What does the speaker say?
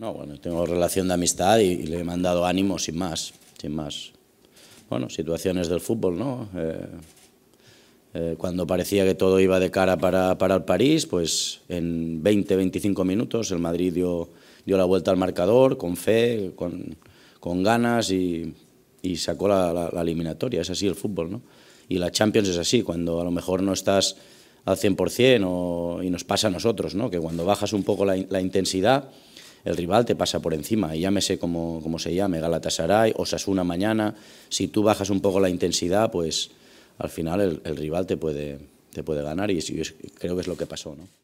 No, bueno, tengo relación de amistad y, le he mandado ánimo sin más, sin más. Bueno, situaciones del fútbol, ¿no? Eh, eh, cuando parecía que todo iba de cara para, para, el París, pues en 20, 25 minutos el Madrid dio, la vuelta al marcador con fe, con, ganas y, sacó la, eliminatoria. Es así el fútbol, ¿no? Y la Champions es así, cuando a lo mejor no estás al 100% o, y nos pasa a nosotros, ¿no? Que cuando bajas un poco la intensidad el rival te pasa por encima, y llámese como, como se llame, Galatasaray, Osasuna mañana, si tú bajas un poco la intensidad, pues al final el, rival te puede, te puede ganar y, y creo que es lo que pasó. ¿no?